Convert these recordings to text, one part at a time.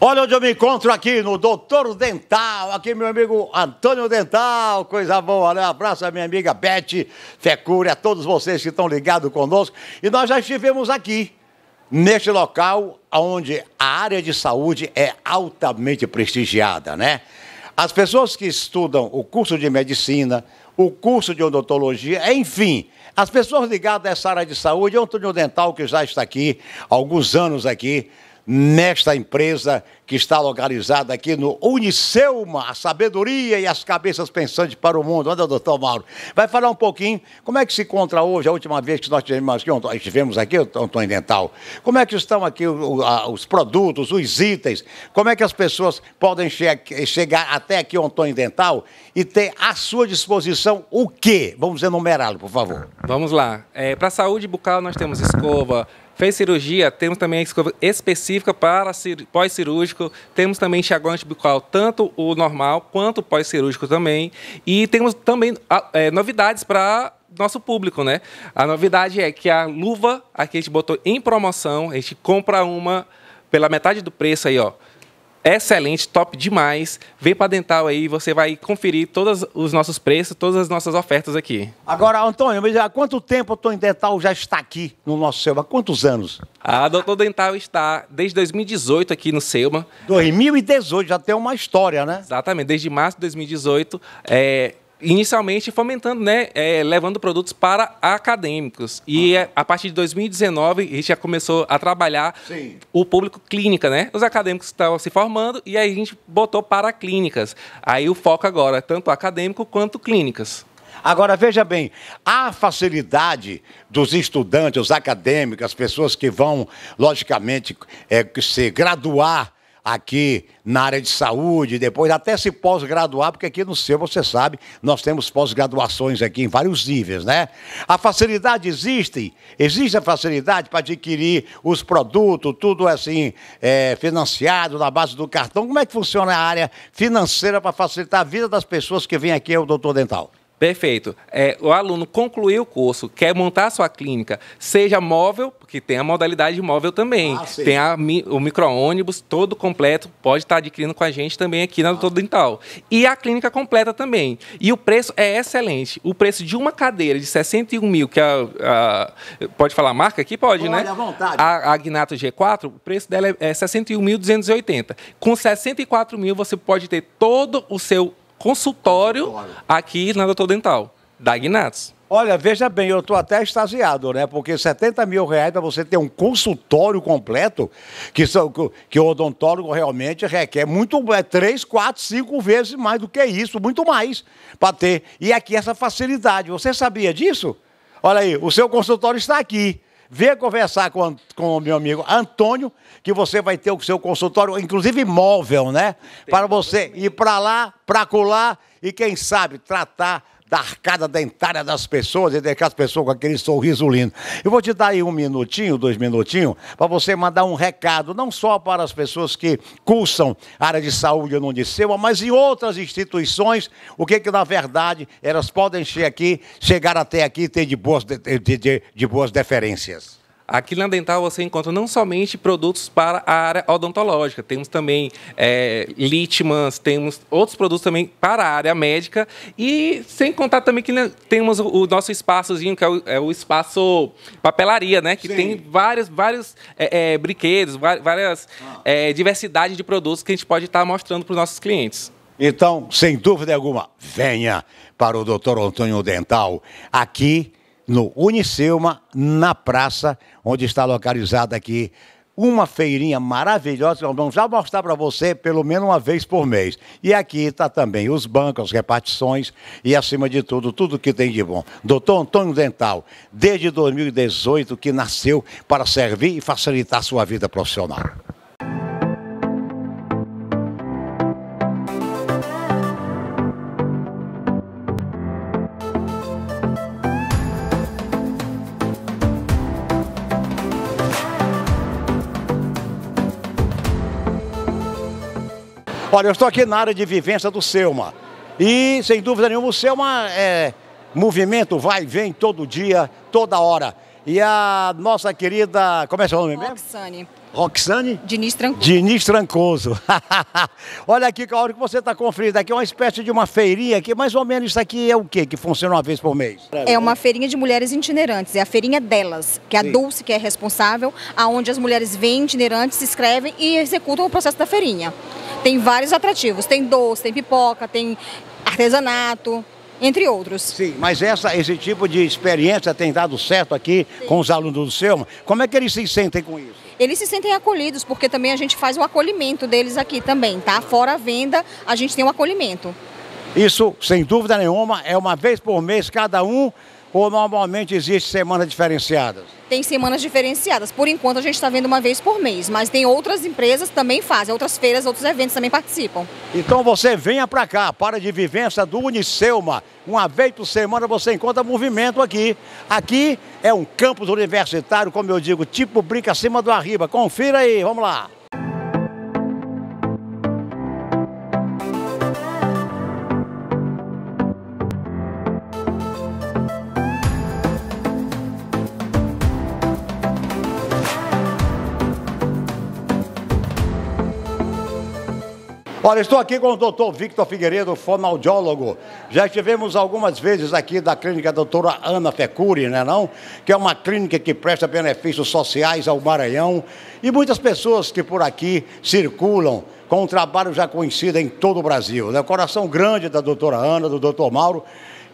Olha onde eu me encontro aqui no Doutor Dental, aqui meu amigo Antônio Dental, coisa boa, né? Um abraço à minha amiga Beth Fecuri, a todos vocês que estão ligados conosco. E nós já estivemos aqui, neste local onde a área de saúde é altamente prestigiada, né? As pessoas que estudam o curso de medicina, o curso de odontologia, enfim, as pessoas ligadas a essa área de saúde, é Antônio Dental, que já está aqui, há alguns anos aqui, nesta empresa que está localizada aqui no Uniceuma, a sabedoria e as cabeças pensantes para o mundo. Anda, doutor Mauro. Vai falar um pouquinho como é que se encontra hoje, a última vez que nós tivemos aqui, estivemos aqui, Antônio Dental, como é que estão aqui os produtos, os itens, como é que as pessoas podem chegar até aqui, Antônio Dental, e ter à sua disposição o quê? Vamos enumerá-lo, por favor. Vamos lá. É, para a saúde bucal, nós temos escova, Fez cirurgia, temos também a escova específica para pós-cirúrgico, temos também enxaguante bucal, tanto o normal quanto o pós-cirúrgico também. E temos também ah, é, novidades para nosso público, né? A novidade é que a luva, aqui a gente botou em promoção, a gente compra uma pela metade do preço aí, ó excelente, top demais. Vem para Dental aí, você vai conferir todos os nossos preços, todas as nossas ofertas aqui. Agora, Antônio, me diga, há quanto tempo o Antônio Dental já está aqui no nosso Selma? Há quantos anos? A Doutor Dental está desde 2018 aqui no Selma. 2018, já tem uma história, né? Exatamente, desde março de 2018. É, inicialmente fomentando, né, é, levando produtos para acadêmicos. E ah. É, a partir de 2019, a gente já começou a trabalhar Sim. o público clínica, né? Os acadêmicos estavam se formando e aí a gente botou para clínicas. Aí o foco agora é tanto acadêmico quanto clínicas. Agora, veja bem, a facilidade dos estudantes, os acadêmicos, as pessoas que vão, logicamente, é, se graduar aqui na área de saúde, depois até se pós-graduar, porque aqui no seu, você sabe, nós temos pós-graduações aqui em vários níveis, né? A facilidade existe, existe a facilidade para adquirir os produtos, tudo assim, é, financiado na base do cartão. Como é que funciona a área financeira para facilitar a vida das pessoas que vêm aqui ao Doutor Dental? Perfeito. É, o aluno concluiu o curso, quer montar a sua clínica, seja móvel, porque tem a modalidade móvel também. Ah, tem a, o micro-ônibus todo completo, pode estar adquirindo com a gente também aqui na ah. Doutor Dental. E a clínica completa também. E o preço é excelente. O preço de uma cadeira de 61 mil, que é a, a pode falar a marca aqui? Pode, Olha né? À vontade. A, a Gnato G4, o preço dela é 61.280. É com 64 mil, você pode ter todo o seu consultório, aqui na Doutor Dental, da Ignatz. Olha, veja bem, eu estou até extasiado, né? Porque 70 mil reais para você ter um consultório completo, que, são, que o odontólogo realmente requer muito, é três, quatro, cinco vezes mais do que isso, muito mais para ter. E aqui essa facilidade, você sabia disso? Olha aí, o seu consultório está aqui. Vê conversar com, com o meu amigo Antônio, que você vai ter o seu consultório, inclusive móvel, né? Tem para você ir para lá, para colar e, quem sabe, tratar da arcada dentária das pessoas e deixar as pessoas com aquele sorriso lindo. Eu vou te dar aí um minutinho, dois minutinhos, para você mandar um recado, não só para as pessoas que cursam a área de saúde no seu, mas em outras instituições, o que que na verdade elas podem chegar aqui, chegar até aqui e ter de boas, de, de, de boas deferências. Aqui na Dental você encontra não somente produtos para a área odontológica, temos também é, litmans, temos outros produtos também para a área médica e sem contar também que né, temos o nosso espaçozinho, que é o, é o espaço papelaria, né? Que Sim. tem vários, vários é, é brinquedos, várias ah. É, diversidade de produtos que a gente pode estar mostrando para os nossos clientes. Então, sem dúvida alguma, venha para o Dr. Antônio Dental. Aqui no Uniceuma na praça, onde está localizada aqui uma feirinha maravilhosa que nós vamos já mostrar para você pelo menos uma vez por mês. E aqui está também os bancos, as repartições e, acima de tudo, tudo que tem de bom. Doutor Antônio Dental, desde 2018 que nasceu para servir e facilitar sua vida profissional. Olha, eu estou aqui na área de vivência do Selma. E, sem dúvida nenhuma, o Selma é movimento, vai e vem todo dia, toda hora. E a nossa querida, como é seu nome Roxane. mesmo? Roxane. Roxane? Diniz Trancoso. Diniz Trancoso. Olha aqui, hora que você está conferindo. Aqui é uma espécie de uma feirinha aqui, mais ou menos isso aqui é o quê? Que funciona uma vez por mês? É uma feirinha de mulheres itinerantes, é a feirinha delas, que é a Sim. Dulce que é responsável, aonde as mulheres vêm itinerantes, se inscrevem e executam o processo da feirinha. Tem vários atrativos, tem doce, tem pipoca, tem artesanato, entre outros. Sim, mas essa, esse tipo de experiência tem dado certo aqui Sim. com os alunos do seu? Como é que eles se sentem com isso? Eles se sentem acolhidos, porque também a gente faz o acolhimento deles aqui também, tá? Fora a venda, a gente tem o um acolhimento. Isso, sem dúvida nenhuma, é uma vez por mês cada um ou normalmente existe semanas diferenciadas? Tem semanas diferenciadas. Por enquanto a gente está vendo uma vez por mês, mas tem outras empresas também fazem, outras feiras, outros eventos também participam. Então você venha para cá, para de vivência do Uniceuma, Uma vez por semana você encontra movimento aqui. Aqui é um campus universitário, como eu digo, tipo brinca acima do arriba. Confira aí, vamos lá. Olha, estou aqui com o doutor Victor Figueiredo, fonoaudiólogo. Já estivemos algumas vezes aqui da clínica doutora Ana Fecuri, né não? Que é uma clínica que presta benefícios sociais ao Maranhão. E muitas pessoas que por aqui circulam com um trabalho já conhecido em todo o Brasil. Né? Coração grande da doutora Ana, do doutor Mauro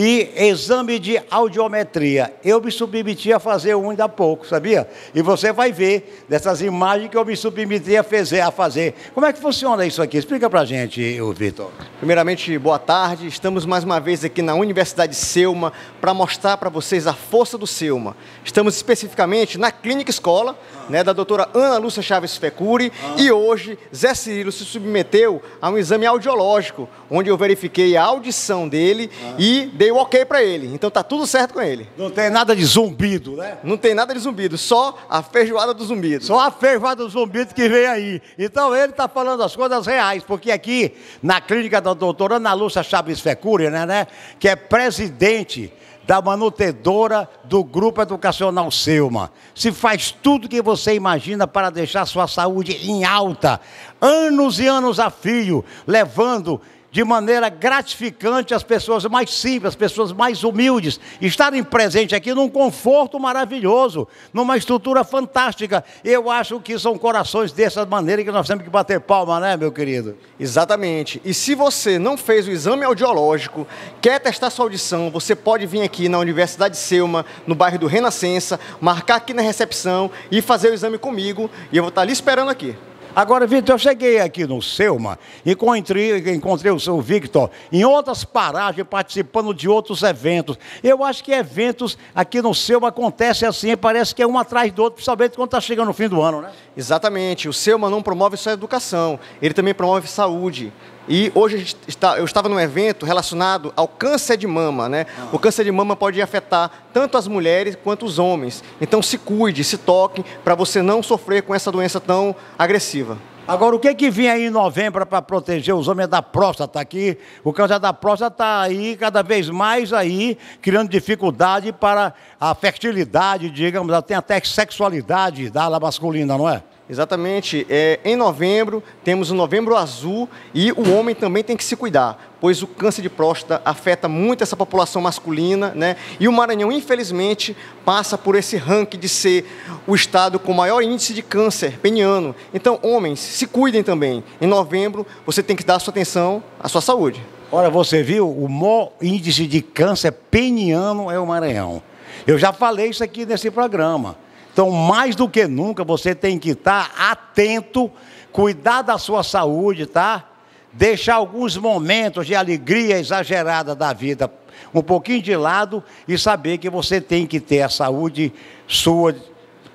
e exame de audiometria. Eu me submeti a fazer um ainda há pouco, sabia? E você vai ver dessas imagens que eu me submeti a fazer. Como é que funciona isso aqui? Explica pra gente, Vitor. Primeiramente, boa tarde. Estamos mais uma vez aqui na Universidade Selma para mostrar para vocês a força do Selma. Estamos especificamente na Clínica Escola, ah. né, da doutora Ana Lúcia Chaves Fecuri, ah. e hoje Zé Cirilo se submeteu a um exame audiológico, onde eu verifiquei a audição dele ah. e dei dei o ok para ele. Então tá tudo certo com ele. Não tem nada de zumbido, né? Não tem nada de zumbido, só a feijoada do zumbido. Só a feijoada do zumbido que vem aí. Então ele tá falando as coisas reais, porque aqui na clínica da doutora Ana Lúcia Chaves Fecúria, né, né, que é presidente da manutedora do Grupo Educacional Selma. Se faz tudo que você imagina para deixar sua saúde em alta, anos e anos a fio, levando de maneira gratificante as pessoas mais simples, as pessoas mais humildes, estarem presentes aqui num conforto maravilhoso, numa estrutura fantástica. Eu acho que são corações dessa maneira que nós temos que bater palma, né, meu querido? Exatamente. E se você não fez o exame audiológico, quer testar sua audição, você pode vir aqui na Universidade Selma, no bairro do Renascença, marcar aqui na recepção e fazer o exame comigo, e eu vou estar ali esperando aqui. Agora, Vitor, eu cheguei aqui no Selma e encontrei, encontrei o seu Victor em outras paragens, participando de outros eventos. Eu acho que eventos aqui no Selma acontecem assim, parece que é um atrás do outro, principalmente quando está chegando o fim do ano, né? Exatamente. O Selma não promove só educação, ele também promove saúde. E hoje está, eu estava num evento relacionado ao câncer de mama, né? Ah. O câncer de mama pode afetar tanto as mulheres quanto os homens. Então se cuide, se toque para você não sofrer com essa doença tão agressiva. Agora, o que é que vem aí em novembro para proteger os homens é da próstata aqui? O câncer da próstata está aí cada vez mais aí, criando dificuldade para a fertilidade, digamos, até até sexualidade da ala masculina, não é? Exatamente. É, em novembro, temos o novembro azul e o homem também tem que se cuidar, pois o câncer de próstata afeta muito essa população masculina, né? E o Maranhão, infelizmente, passa por esse ranking de ser o estado com maior índice de câncer peniano. Então, homens, se cuidem também. Em novembro, você tem que dar sua atenção à sua saúde. Olha, você viu? O maior índice de câncer peniano é o Maranhão. Eu já falei isso aqui nesse programa. Então, mais do que nunca, você tem que estar atento, cuidar da sua saúde, tá? Deixar alguns momentos de alegria exagerada da vida um pouquinho de lado e saber que você tem que ter a saúde sua,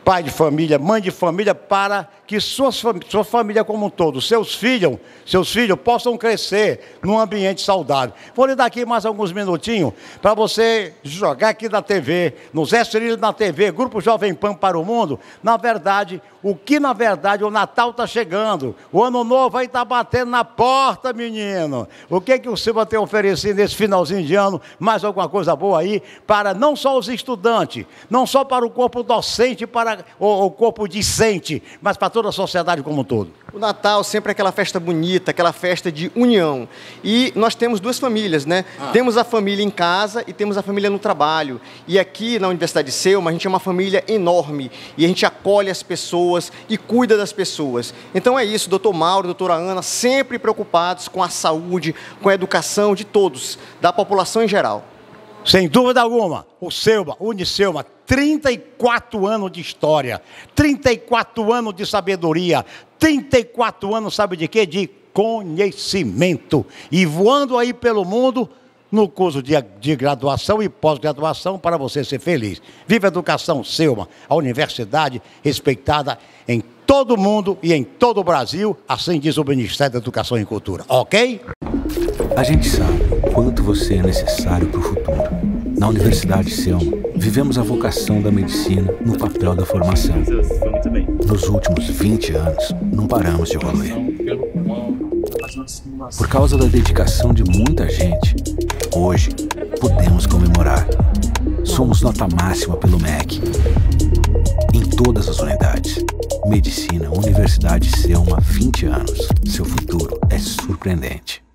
pai de família, mãe de família, para que sua, sua família como um todo, seus filhos, seus filhos possam crescer num ambiente saudável. Vou lhe dar aqui mais alguns minutinhos para você jogar aqui na TV, no Zé Cirilo na TV, Grupo Jovem Pan para o Mundo. Na verdade, o que na verdade o Natal está chegando, o Ano Novo aí está batendo na porta, menino. O que que o Silva tem oferecido nesse finalzinho de ano? Mais alguma coisa boa aí para não só os estudantes, não só para o corpo docente, para o, o corpo discente, mas para toda a sociedade como um todo? O Natal sempre é aquela festa bonita, aquela festa de união. E nós temos duas famílias, né? Ah. Temos a família em casa e temos a família no trabalho. E aqui na Universidade de Selma, a gente é uma família enorme e a gente acolhe as pessoas e cuida das pessoas. Então é isso, doutor Mauro, doutora Ana, sempre preocupados com a saúde, com a educação de todos, da população em geral. Sem dúvida alguma, o Selma, o 34 anos de história, 34 anos de sabedoria, 34 anos, sabe de quê? De conhecimento. E voando aí pelo mundo no curso de, de graduação e pós-graduação para você ser feliz. Viva a educação Selma, a universidade respeitada em todo o mundo e em todo o Brasil, assim diz o Ministério da Educação e Cultura, ok? A gente sabe quanto você é necessário para o futuro. Na Universidade Selma, vivemos a vocação da medicina no papel da formação. Nos últimos 20 anos, não paramos de evoluir. Por causa da dedicação de muita gente, hoje podemos comemorar. Somos nota máxima pelo MEC. Em todas as unidades. Medicina Universidade Selma, 20 anos. Seu futuro é surpreendente.